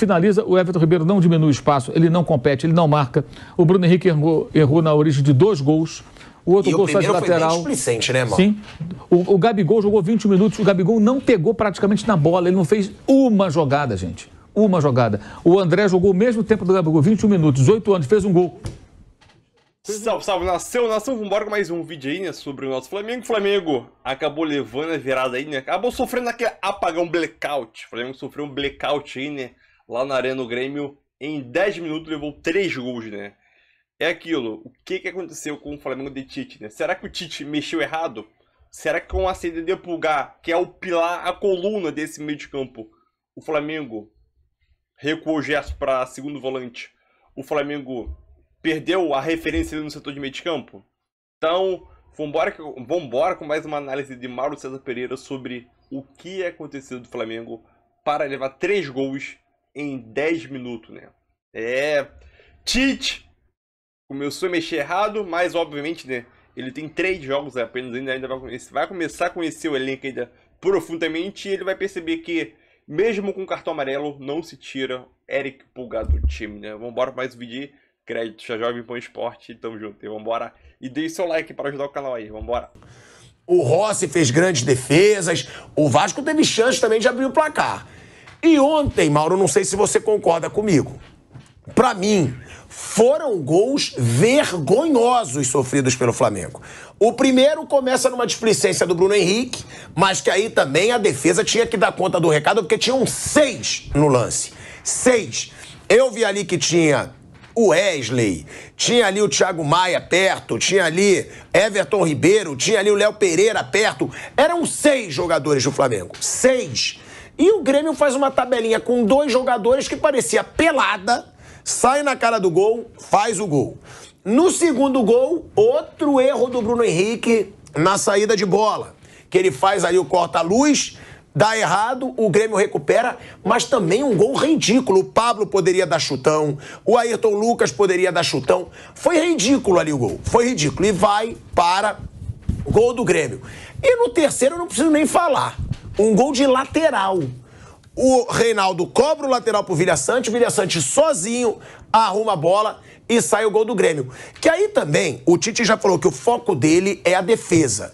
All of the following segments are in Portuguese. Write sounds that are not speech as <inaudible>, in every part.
finaliza, o Everton Ribeiro não diminui o espaço, ele não compete, ele não marca. O Bruno Henrique errou, errou na origem de dois gols. O outro e gol o sai de lateral. Foi explicente, né, irmão? Sim. O, o Gabigol jogou 20 minutos, o Gabigol não pegou praticamente na bola, ele não fez uma jogada, gente. Uma jogada. O André jogou o mesmo tempo do Gabigol, 21 minutos, 18 anos, fez um gol. Salve, salve, nação, nação, vambora com mais um vídeo aí, né, sobre o nosso Flamengo. O Flamengo acabou levando a virada aí, né, acabou sofrendo aquele apagão blackout. O Flamengo sofreu um blackout aí, né, lá na Arena do Grêmio, em 10 minutos levou 3 gols, né? É aquilo, o que, que aconteceu com o Flamengo de Tite, né? Será que o Tite mexeu errado? Será que com a CDD Pulgar, que é o pilar, a coluna desse meio de campo, o Flamengo recuou o gesto para segundo volante? O Flamengo perdeu a referência no setor de meio de campo? Então, vambora, vambora com mais uma análise de Mauro César Pereira sobre o que aconteceu do Flamengo para levar três gols em 10 minutos, né? É. Tite começou a mexer errado, mas obviamente, né? Ele tem três jogos apenas, ainda, ainda vai, vai começar a conhecer o elenco ainda profundamente e ele vai perceber que, mesmo com cartão amarelo, não se tira Eric Pulgado do time, né? Vambora para mais um vídeo. Crédito, já jovem põe esporte, tamo junto. E vambora. E deixe seu like para ajudar o canal aí, vambora. O Rossi fez grandes defesas, o Vasco teve chance também de abrir o placar. E ontem, Mauro, não sei se você concorda comigo. Para mim, foram gols vergonhosos sofridos pelo Flamengo. O primeiro começa numa displicência do Bruno Henrique, mas que aí também a defesa tinha que dar conta do recado, porque tinham seis no lance. Seis. Eu vi ali que tinha o Wesley, tinha ali o Thiago Maia perto, tinha ali Everton Ribeiro, tinha ali o Léo Pereira perto. Eram seis jogadores do Flamengo. Seis. E o Grêmio faz uma tabelinha com dois jogadores que parecia pelada, sai na cara do gol, faz o gol. No segundo gol, outro erro do Bruno Henrique na saída de bola, que ele faz ali o corta-luz, dá errado, o Grêmio recupera, mas também um gol ridículo. O Pablo poderia dar chutão, o Ayrton Lucas poderia dar chutão. Foi ridículo ali o gol, foi ridículo. E vai para gol do Grêmio. E no terceiro eu não preciso nem falar. Um gol de lateral. O Reinaldo cobra o lateral pro Vilha Sante, o Vilha Sante sozinho arruma a bola e sai o gol do Grêmio. Que aí também, o Tite já falou que o foco dele é a defesa.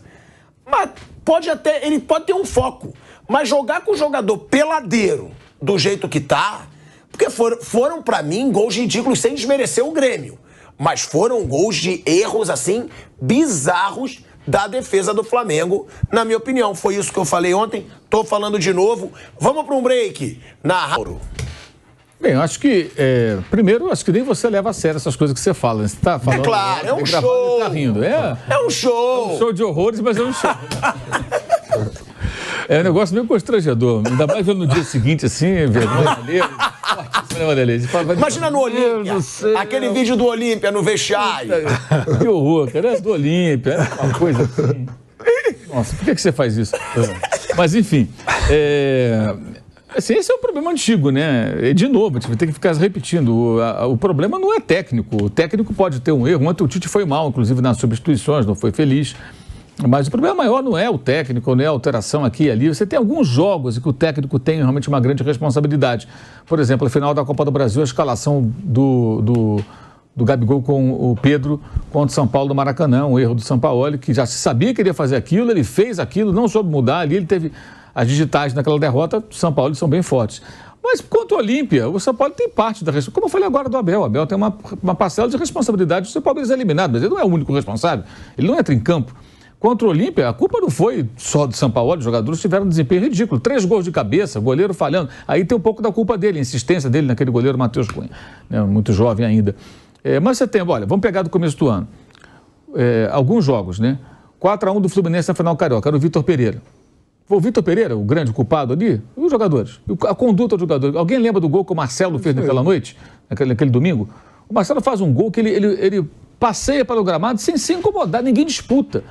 Mas pode até, ele pode ter um foco, mas jogar com o jogador peladeiro do jeito que tá, porque foram, foram para mim gols ridículos sem desmerecer o Grêmio, mas foram gols de erros assim bizarros da defesa do Flamengo, na minha opinião. Foi isso que eu falei ontem, estou falando de novo. Vamos para um break na Rauro. Bem, acho que, é, primeiro, acho que nem você leva a sério essas coisas que você fala. Né? Você tá falando, é claro, é né? um tá gravando, tá show. Tá rindo. É, é um show. É um show de horrores, mas é um show. <laughs> É um negócio meio constrangedor. Ainda mais vendo no dia seguinte, assim, vergonha né, alheia. Imagina no Olímpia. Aquele vídeo do Olímpia no vestiário. Que horror, cara. É do Olímpia. É uma coisa assim. Nossa, por que, que você faz isso? Mas, enfim. É... Assim, esse é um problema antigo, né? de novo, tipo, tem que ficar repetindo. O, a, o, problema não é técnico. O técnico pode ter um erro. Ontem o Tite foi mal, inclusive nas substituições, não foi feliz. Mas o problema maior não é o técnico, não é a alteração aqui e ali. Você tem alguns jogos em que o técnico tem realmente uma grande responsabilidade. Por exemplo, a final da Copa do Brasil, a escalação do, do, do Gabigol com o Pedro contra o São Paulo do Maracanã, um erro do São Paulo que já se sabia que ele ia fazer aquilo, ele fez aquilo, não soube mudar ali, ele teve as digitais naquela derrota, São Paulo são bem fortes. Mas quanto ao Olímpia, o São Paulo tem parte da responsabilidade. Como eu falei agora do Abel, o Abel tem uma, uma parcela de responsabilidade. O São Paulo é eliminado, mas ele não é o único responsável. Ele não entra em campo contra o Olímpia, a culpa não foi só do São Paulo, os jogadores tiveram um desempenho ridículo. Três gols de cabeça, goleiro falhando. Aí tem um pouco da culpa dele, a insistência dele naquele goleiro Matheus Cunha, né, muito jovem ainda. É, mas você tem, olha, vamos pegar do começo do ano. É, alguns jogos, né? 4x1 do Fluminense na final carioca, era o Vitor Pereira. Foi o Vitor Pereira, o grande culpado ali? E os jogadores? A conduta dos jogadores. Alguém lembra do gol que o Marcelo fez naquela noite, naquele, naquele domingo? O Marcelo faz um gol que ele, ele, ele passeia pelo gramado sem se incomodar, ninguém disputa.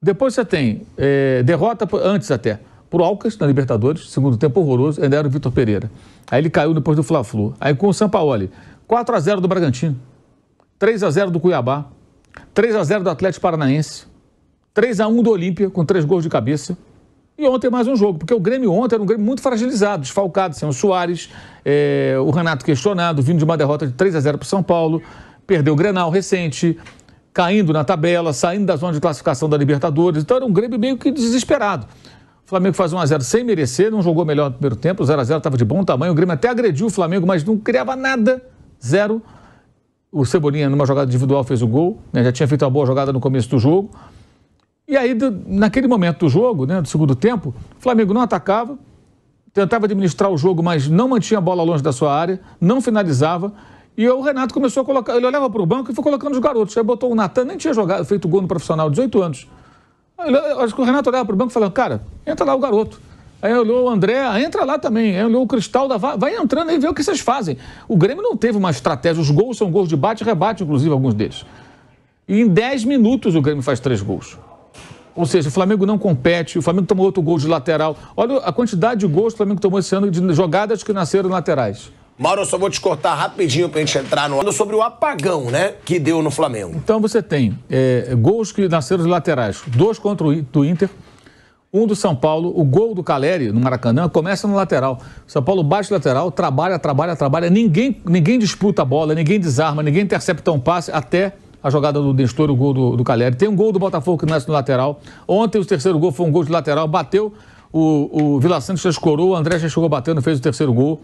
Depois você tem é, derrota, antes até, pro Alcas na Libertadores, segundo tempo horroroso, ainda era o Vitor Pereira. Aí ele caiu depois do Fla-Flu. Aí com o Sampaoli, 4 x 0 do Bragantino, 3 x 0 do Cuiabá, 3 x 0 do Atlético Paranaense, 3 x 1 do Olímpia, com três gols de cabeça. E ontem mais um jogo, porque o Grêmio ontem era um Grêmio muito fragilizado, desfalcado, sem o Soares, é, o Renato questionado, vindo de uma derrota de 3 x 0 pro São Paulo, perdeu o Grenal recente, caindo na tabela, saindo da zona de classificação da Libertadores. Então era um Grêmio meio que desesperado. O Flamengo faz 1x0 sem merecer, não jogou melhor no primeiro tempo, 0x0 estava de bom tamanho. O Grêmio até agrediu o Flamengo, mas não criava nada. Zero. O Cebolinha, numa jogada individual, fez o gol. Né? Já tinha feito uma boa jogada no começo do jogo. E aí, do, naquele momento do jogo, né, do segundo tempo, o Flamengo não atacava, tentava administrar o jogo, mas não mantinha a bola longe da sua área, não finalizava. E o Renato começou a colocar, ele olhava para o banco e foi colocando os garotos. Aí botou o Natan, nem tinha jogado, feito gol no profissional, 18 anos. acho que o Renato olhava para o banco e falava, cara, entra lá o garoto. Aí olhou o André, ah, entra lá também. Aí olhou o Cristal da vai entrando e vê o que vocês fazem. O Grêmio não teve uma estratégia. Os gols são gols de bate e rebate, inclusive, alguns deles. E em 10 minutos o Grêmio faz três gols. Ou seja, o Flamengo não compete, o Flamengo tomou outro gol de lateral. Olha a quantidade de gols que o Flamengo tomou esse ano de jogadas que nasceram laterais. Mauro, eu só vou te cortar rapidinho para a gente entrar no ano sobre o apagão, né? Que deu no Flamengo. Então você tem é, gols que nasceram de laterais, dois contra o do Inter, um do São Paulo, o gol do Caleri no Maracanã começa no lateral. São Paulo bate lateral, trabalha, trabalha, trabalha. Ninguém, ninguém disputa a bola, ninguém desarma, ninguém intercepta um passe até a jogada do Nestor, o gol do, do Caleri. Tem um gol do Botafogo que nasce no lateral. Ontem o terceiro gol foi um gol de lateral, bateu o, o Vila Santos escorou, o André já chegou batendo, fez o terceiro gol.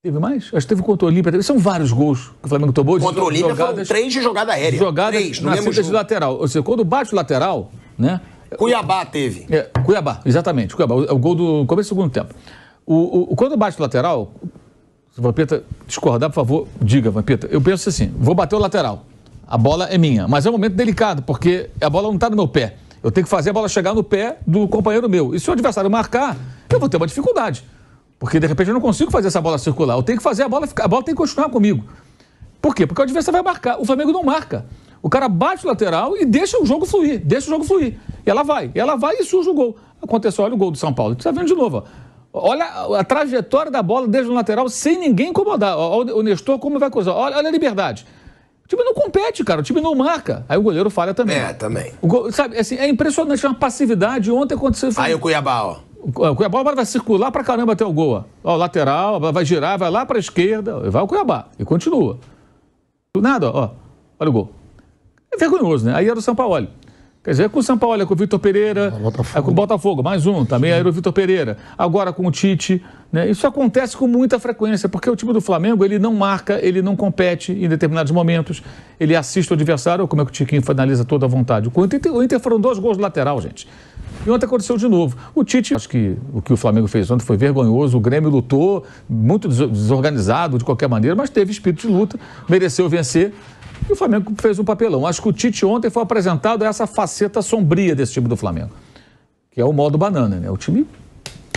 Teve mais? Acho que teve contra o Olímpia. São vários gols que o Flamengo tomou. Contra o Olímpia foram três de jogada aérea. Jogadas três, na cinta de lateral. Ou seja, quando bate o lateral, né? Cuiabá teve. É, Cuiabá, exatamente. Cuiabá. O, é o gol do começo do segundo tempo. O, o, quando bate o lateral, se o Vampeta discordar, por favor, diga, Vampeta. Eu penso assim, vou bater o lateral. A bola é minha. Mas é um momento delicado, porque a bola não está no meu pé. Eu tenho que fazer a bola chegar no pé do companheiro meu. E se o adversário marcar, eu vou ter uma dificuldade. Porque de repente eu não consigo fazer essa bola circular. Eu tenho que fazer a bola ficar. A bola tem que continuar comigo. Por quê? Porque o adversário vai marcar. O Flamengo não marca. O cara bate o lateral e deixa o jogo fluir. Deixa o jogo fluir. E ela vai. E ela vai e surge o gol. Aconteceu, olha o gol do São Paulo. Está vendo de novo. Ó. Olha a trajetória da bola desde o lateral sem ninguém incomodar. Olha o Nestor como vai cruzar. Olha, olha a liberdade. O time não compete, cara. O time não marca. Aí o goleiro falha também. É, também. Go... sabe, assim, é impressionante. É uma passividade. Ontem aconteceu. Aí o Cuiabá, ó a bola vai circular para caramba até o gol. Ó, o lateral, vai girar, vai lá para a esquerda, vai o Cuiabá e continua. Do nada, ó, olha o gol. É vergonhoso, né? Aí era é o São Paulo. Quer dizer, é com o São Paulo, é com o Vitor Pereira, é com o Botafogo, mais um, também aí era o Vitor Pereira. Agora com o Tite, né? Isso acontece com muita frequência, porque o time do Flamengo, ele não marca, ele não compete em determinados momentos, ele assiste o adversário, como é que o Tiquinho finaliza toda a vontade. O Inter, o Inter foram dois gols lateral, gente. E ontem aconteceu de novo. O Tite, acho que o que o Flamengo fez ontem foi vergonhoso, o Grêmio lutou, muito desorganizado de qualquer maneira, mas teve espírito de luta, mereceu vencer. E o Flamengo fez um papelão. Acho que o Tite ontem foi apresentado essa faceta sombria desse time do Flamengo, que é o modo banana, né? O time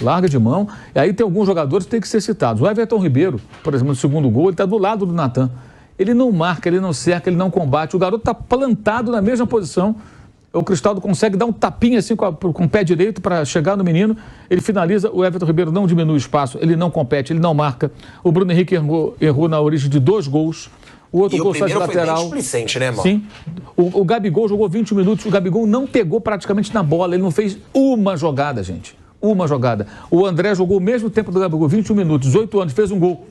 larga de mão. E aí tem alguns jogadores que têm que ser citados. O Everton Ribeiro, por exemplo, no segundo gol, ele está do lado do Natan. Ele não marca, ele não cerca, ele não combate. O garoto está plantado na mesma posição o Cristaldo consegue dar um tapinha assim com, a, com o pé direito para chegar no menino, ele finaliza, o Everton Ribeiro não diminui o espaço, ele não compete, ele não marca. O Bruno Henrique errou, errou na origem de dois gols. O outro e gol sai de lateral. Foi bem né, mano? Sim. O, o Gabigol jogou 20 minutos, o Gabigol não pegou praticamente na bola, ele não fez uma jogada, gente. Uma jogada. O André jogou o mesmo tempo do Gabigol, 21 minutos, 18 anos, fez um gol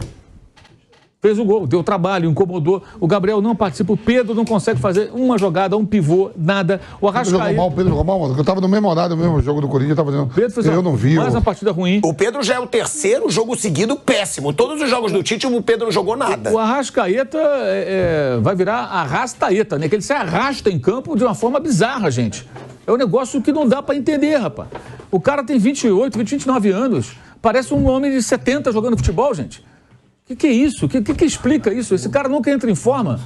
fez o gol, deu trabalho, incomodou. O Gabriel não participa, o Pedro não consegue fazer uma jogada, um pivô, nada. O Arrascaeta... Pedro Romão, Pedro mal, eu tava no mesmo horário, no mesmo jogo do Corinthians, eu tava dizendo, Pedro fez eu não vi. Mais uma partida ruim. O Pedro já é o terceiro jogo seguido péssimo. Todos os jogos do Tite, o Pedro não jogou nada. O Arrascaeta é, é, vai virar arrastaeta, né? Que ele se arrasta em campo de uma forma bizarra, gente. É um negócio que não dá para entender, rapaz. O cara tem 28, 29 anos. Parece um homem de 70 jogando futebol, gente. O que, que é isso? O que, que, que, explica isso? Esse cara nunca entra em forma.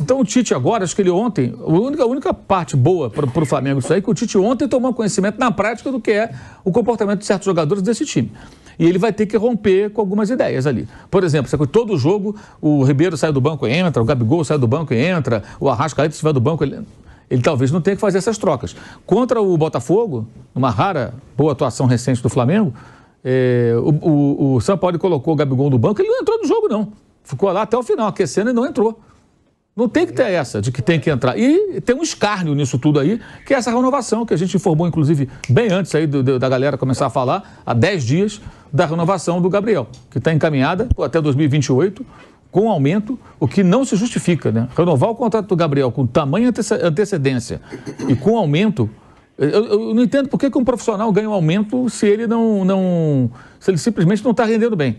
Então o Tite agora, acho que ele ontem, a única, a única parte boa para o Flamengo isso aí, é que o Tite ontem tomou conhecimento na prática do que é o comportamento de certos jogadores desse time. E ele vai ter que romper com algumas ideias ali. Por exemplo, todo jogo o Ribeiro sai do banco e entra, o Gabigol sai do banco e entra, o Arrascaeta se vai do banco ele ele talvez não tenha que fazer essas trocas. Contra o Botafogo, uma rara boa atuação recente do Flamengo, é, o, o, o, São Paulo colocou o Gabigol no banco, ele não entrou no jogo, não. Ficou lá até o final, aquecendo e não entrou. Não tem que ter essa de que tem que entrar. E tem um escárnio nisso tudo aí, que é essa renovação, que a gente informou, inclusive, bem antes aí do, do, da galera começar a falar, há 10 dias, da renovação do Gabriel, que está encaminhada até 2028, com aumento, o que não se justifica, né? Renovar o contrato do Gabriel com tamanha antecedência e com aumento eu, eu, não entendo por que, que um profissional ganha um aumento se ele não, não se ele simplesmente não está rendendo bem.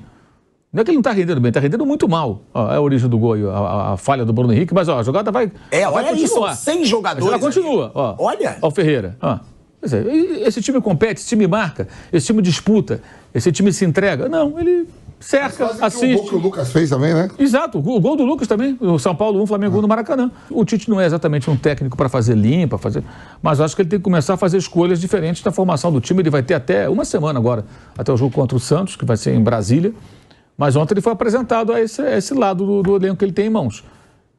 Não é que ele não está rendendo bem, está rendendo muito mal. Ó, é a origem do gol, a, a, falha do Bruno Henrique, mas ó, a jogada vai. É, vai olha continuar. isso, sem jogadores. Ela continua. Ó, olha. Ó, o Ferreira. Ó. Esse time compete, esse time marca, esse time disputa, esse time se entrega. Não, ele cerca, assiste. Que o, gol que o Lucas fez também, né? Exato, o gol do Lucas também. O São Paulo 1, um, Flamengo 1 um no Maracanã. O Tite não é exatamente um técnico para fazer limpa, fazer. Mas acho que ele tem que começar a fazer escolhas diferentes na formação do time. Ele vai ter até uma semana agora, até o jogo contra o Santos, que vai ser em Brasília. Mas ontem ele foi apresentado a esse, a esse lado do, do elenco que ele tem em mãos.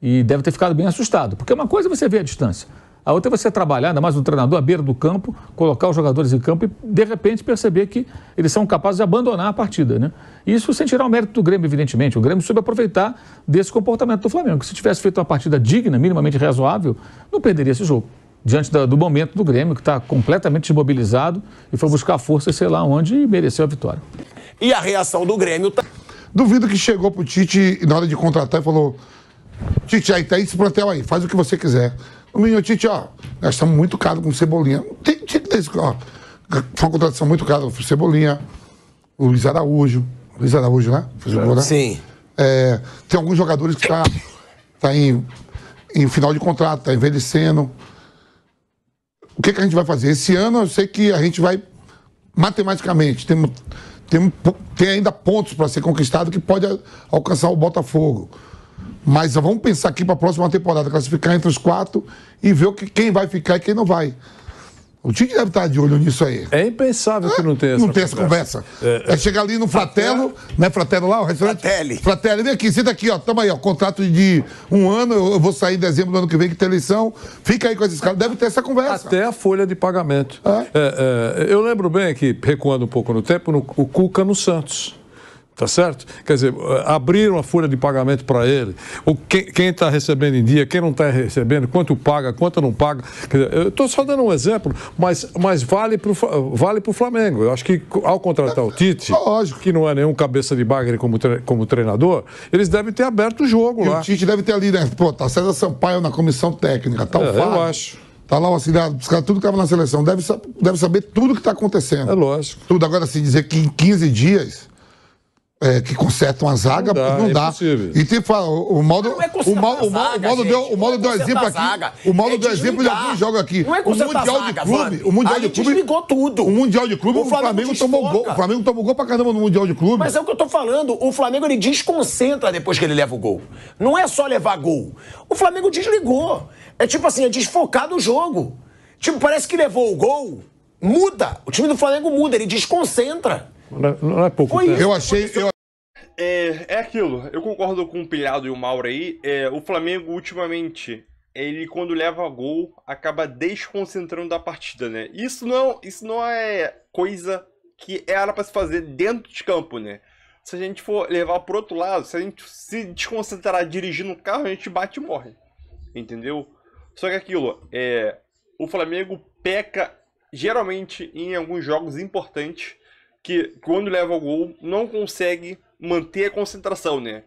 E deve ter ficado bem assustado. Porque uma coisa você vê a distância. A outra é você trabalhar, ainda mais um treinador, à beira do campo, colocar os jogadores em campo e, de repente, perceber que eles são capazes de abandonar a partida. Né? Isso sem tirar o mérito do Grêmio, evidentemente. O Grêmio soube aproveitar desse comportamento do Flamengo. Se tivesse feito uma partida digna, minimamente razoável, não perderia esse jogo. Diante do momento do Grêmio, que está completamente imobilizado e foi buscar força, sei lá onde, e mereceu a vitória. E a reação do Grêmio. Tá... Duvido que chegou para o Tite, na hora de contratar, e falou: Tite, aí tá esse plantel aí, faz o que você quiser. O tite ó, gastamos muito caro com Cebolinha. Tem, tite que isso, ó. Foi uma contratação muito cara com Cebolinha, o Luiz Araújo. Luiz Araújo, né? Fez gol, né? Sim. É, tem alguns jogadores que tá, tá em, em final de contrato, tá envelhecendo. O que, que a gente vai fazer? Esse ano eu sei que a gente vai, matematicamente, temos tem, tem ainda pontos para ser conquistado que pode alcançar o Botafogo. Mas vamos pensar aqui para a próxima temporada, classificar entre os quatro e ver o que, quem vai ficar e quem não vai. O Tite deve estar de olho nisso aí. É impensável é, que não tenha essa não conversa. Tem essa conversa. É, é, é, chegar ali no Fratello, né? Fratello lá, o restaurante. Fratelli. Fratelli, vem aqui, senta aqui, ó. Tamo aí, ó. Contrato de um ano, eu vou sair em dezembro do ano que vem, que tem eleição. Fica aí com esses caras. Deve ter essa conversa. Até a folha de pagamento. É? É, é, eu lembro bem que, recuando um pouco no tempo, no, o Cuca no Santos. Tá certo? Quer dizer, eh, abriram a folha de pagamento para ele. O quem está recebendo em dia, quem não está recebendo, quanto paga, quanto não paga. Dizer, eu estou só dando um exemplo, mas, mas vale para o vale pro Flamengo. Eu acho que ao contratar o Tite, é, Lógico. que não é nenhum cabeça de bagre como, tre como treinador, eles devem ter aberto o jogo e lá. O Tite deve ter ali, né? tá César Sampaio na comissão técnica, tal tá é, Eu acho. Tá lá o auxiliar, os tudo que tava na seleção. Deve, deve saber tudo que está acontecendo. É lógico. Tudo. Agora, se assim, dizer que em 15 dias é, que consertam a zaga, não dá. Não é dá. e tipo, o modo. Não é o modo, o modo, o modo deu, o modo é deu exemplo aqui. O modo é deu exemplo de alguns jogos aqui. Não é o mundial zaga, de clube, mano. o mundial Aí de clube desligou tudo. O mundial de clube, o, o Flamengo, tomou gol. O Flamengo tomou gol pra caramba no mundial de clube. Mas é o que eu tô falando, o Flamengo ele desconcentra depois que ele leva o gol. Não é só levar gol. O Flamengo desligou. É tipo assim, é desfocar o jogo. Tipo, parece que levou o gol, muda. O time do Flamengo muda, ele desconcentra. Não é, não é pouco. Foi Eu achei. Eu... É, é aquilo. Eu concordo com o Pilhado e o Mauro aí. É, o Flamengo, ultimamente, ele quando leva gol, acaba desconcentrando da partida, né? Isso não, isso não é coisa que era para se fazer dentro de campo, né? Se a gente for levar pro outro lado, se a gente se desconcentrar dirigindo o carro, a gente bate e morre. Entendeu? Só que é aquilo, é, o Flamengo peca geralmente em alguns jogos importantes que quando leva o gol não consegue manter a concentração, né?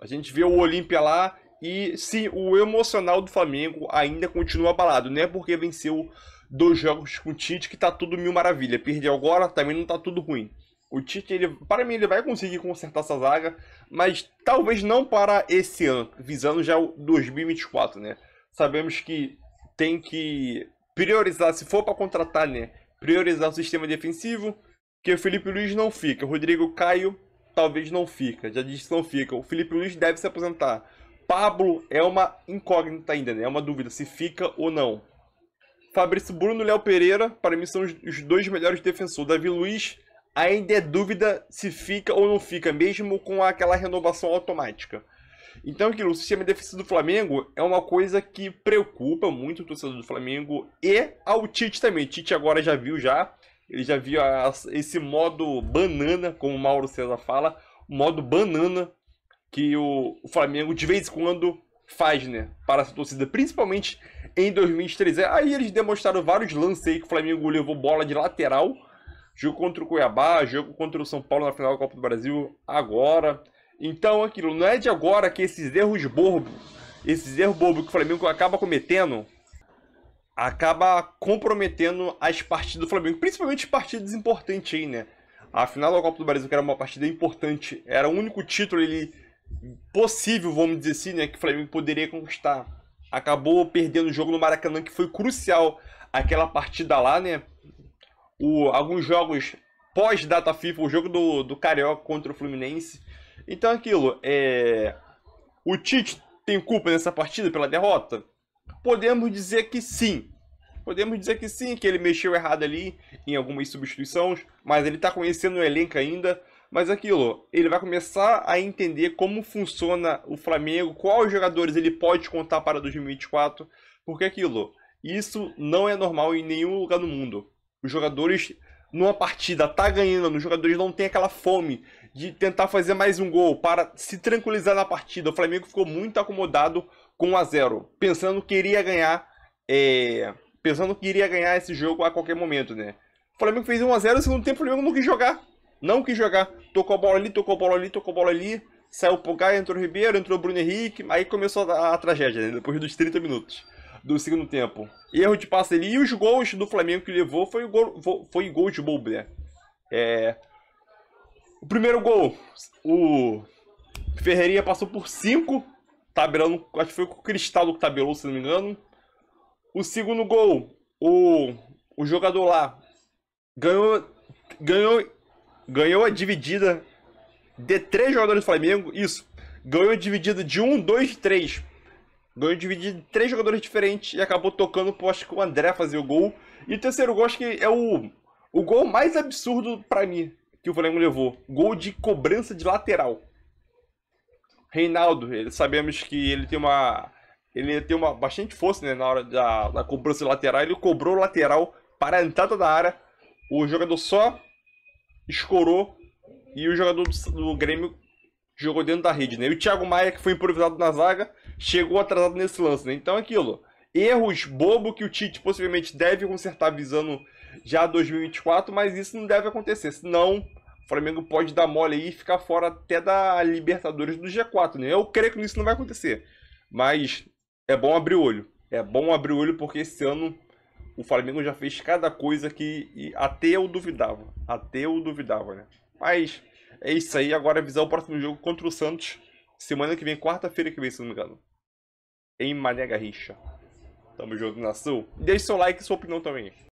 A gente vê o Olímpia lá e sim, o emocional do Flamengo ainda continua abalado, né? porque venceu dois jogos com o Tite que tá tudo mil maravilha, perdeu agora também não tá tudo ruim. O Tite, ele, para mim, ele vai conseguir consertar essa zaga, mas talvez não para esse ano, visando já o 2024, né? Sabemos que tem que priorizar, se for para contratar, né? Priorizar o sistema defensivo, que o Felipe Luiz não fica, o Rodrigo Caio talvez não fica, já disse que não fica, o Felipe Luiz deve se aposentar. Pablo é uma incógnita ainda, né? É uma dúvida se fica ou não. Fabrício Bruno e Léo Pereira, para mim, são os dois melhores defensores. Davi Luiz ainda é dúvida se fica ou não fica, mesmo com aquela renovação automática. Então, aquilo, o sistema de defesa do Flamengo é uma coisa que preocupa muito o torcedor do Flamengo e ao Tite também. O Tite agora já viu já ele já viu esse modo banana, como o Mauro César fala, modo banana que o, Flamengo de vez em quando faz, né? Para a torcida, principalmente em 2013. Aí eles demonstraram vários lances aí que o Flamengo levou bola de lateral. Jogo contra o Cuiabá, jogo contra o São Paulo na final da Copa do Brasil, agora. Então, aquilo, não é de agora que esses erros bobos, esses erros bobos que o Flamengo acaba cometendo, acaba comprometendo as partidas do Flamengo, principalmente partidas importantes aí, né? A final da Copa do Brasil, que era uma partida importante, era o único título ele, possível, vamos dizer assim, né, que o Flamengo poderia conquistar. Acabou perdendo o jogo no Maracanã, que foi crucial aquela partida lá, né? O, alguns jogos pós-data FIFA, o jogo do, do Carioca contra o Fluminense. Então é aquilo, é... o Tite tem culpa nessa partida pela derrota? Podemos dizer que sim. Podemos dizer que sim, que ele mexeu errado ali em algumas substituições, mas ele está conhecendo o elenco ainda. Mas aquilo, ele vai começar a entender como funciona o Flamengo, quais jogadores ele pode contar para 2024, porque aquilo, isso não é normal em nenhum lugar do mundo. Os jogadores numa partida tá ganhando, os jogadores não tem aquela fome de tentar fazer mais um gol para se tranquilizar na partida. O Flamengo ficou muito acomodado com 1 a 0 pensando que iria ganhar. É, pensando que iria ganhar esse jogo a qualquer momento, né? O Flamengo fez 1 a 0 no segundo tempo o Flamengo não quis jogar. Não quis jogar. Tocou a bola ali, tocou a bola ali, tocou a bola ali. Saiu o Pogar, entrou o Ribeiro, entrou o Bruno Henrique. Aí começou a, a tragédia, né? Depois dos 30 minutos do segundo tempo. Erro de passe ali. E os gols do Flamengo que levou foi o gol, foi gol de Boubler. É... O primeiro gol, o Ferreirinha passou por 5 tabelando, acho que foi com o Cristaldo que tabelou, se não me engano. O segundo gol, o, o jogador lá ganhou, ganhou, ganhou a dividida de três jogadores do Flamengo, isso. Ganhou a dividida de um, dois, três. Ganhou dividida de três jogadores diferentes e acabou tocando pro, acho que o André fazer o gol. E o terceiro gol, acho que é o, o gol mais absurdo para mim que o Flamengo levou. Gol de cobrança de lateral. Reinaldo, sabemos que ele tem uma. Ele tem uma bastante força né, na hora da, da cobrança lateral. Ele cobrou lateral para a entrada da área. O jogador só escorou e o jogador do, do Grêmio jogou dentro da rede. Né? E o Thiago Maia, que foi improvisado na zaga, chegou atrasado nesse lance. Né? Então, aquilo. Erros bobo que o Tite possivelmente deve consertar visando já 2024, mas isso não deve acontecer. Senão o Flamengo pode dar mole aí e ficar fora até da Libertadores do G4, né? Eu creio que isso não vai acontecer. Mas é bom abrir o olho. É bom abrir o olho porque esse ano o Flamengo já fez cada coisa que até eu duvidava. Até eu duvidava, né? Mas é isso aí. Agora avisar é o próximo jogo contra o Santos. Semana que vem, quarta-feira que vem, se não me engano. Em Mané Garricha. Tamo junto, nação. Deixe seu like e sua opinião também.